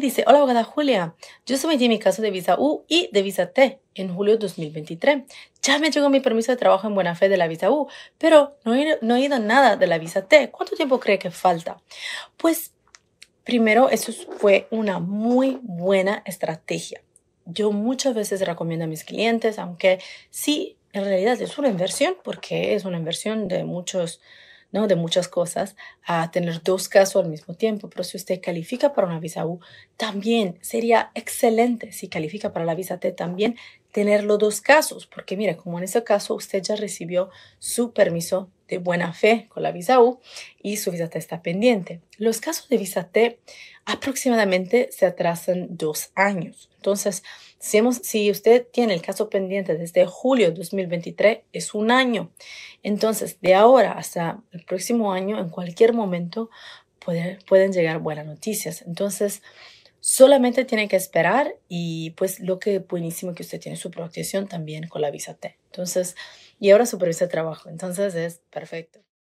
dice, hola abogada Julia, yo sometí mi caso de visa U y de visa T en julio de 2023. Ya me llegó mi permiso de trabajo en buena fe de la visa U, pero no he, no he ido nada de la visa T. ¿Cuánto tiempo cree que falta? Pues primero, eso fue una muy buena estrategia. Yo muchas veces recomiendo a mis clientes, aunque sí, en realidad es una inversión, porque es una inversión de muchos de muchas cosas a tener dos casos al mismo tiempo. Pero si usted califica para una visa U, también sería excelente si califica para la visa T también tener los dos casos, porque mira, como en ese caso usted ya recibió su permiso de buena fe con la visa U y su visa T está pendiente. Los casos de visa T aproximadamente se atrasan dos años. Entonces, si, si usted tiene el caso pendiente desde julio de 2023, es un año. Entonces, de ahora hasta el próximo año, en cualquier momento, pueden llegar buenas noticias. Entonces, Solamente tiene que esperar y pues lo que buenísimo que usted tiene su protección también con la visa T. Entonces, y ahora supervisa el trabajo. Entonces es perfecto.